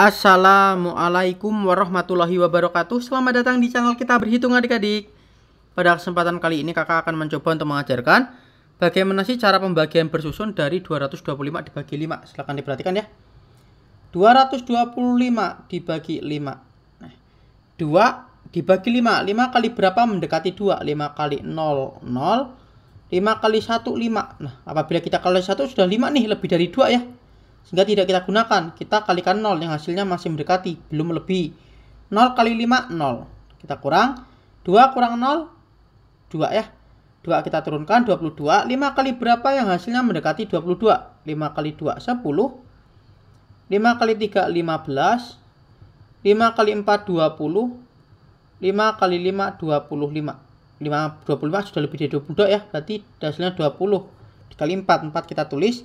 Assalamualaikum warahmatullahi wabarakatuh Selamat datang di channel kita berhitung adik-adik Pada kesempatan kali ini kakak akan mencoba untuk mengajarkan Bagaimana sih cara pembagian bersusun dari 225 dibagi 5 Silahkan diperhatikan ya 225 dibagi 5 2 nah, dibagi 5 5 kali berapa mendekati 2 5 kali 0 0 5 kali 1 5 Nah apabila kita kali 1 sudah 5 nih lebih dari 2 ya sehingga tidak kita gunakan. Kita kalikan 0 yang hasilnya masih mendekati, belum lebih. 0 kali 5, 0. Kita kurang. 2 kurang 0, 2 ya. 2 kita turunkan, 22. 5 kali berapa yang hasilnya mendekati 22? 5 kali 2, 10. 5 kali 3, 15. 5 kali 4, 20. 5 kali 5, 25. 5, 25 sudah lebih dari 22 ya, berarti hasilnya 20. Dikali 4, 4 kita tulis.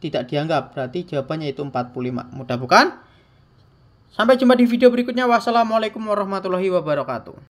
tidak dianggap. Berarti jawabannya itu 45. Mudah bukan? Sampai jumpa di video berikutnya. Wassalamualaikum warahmatullahi wabarakatuh.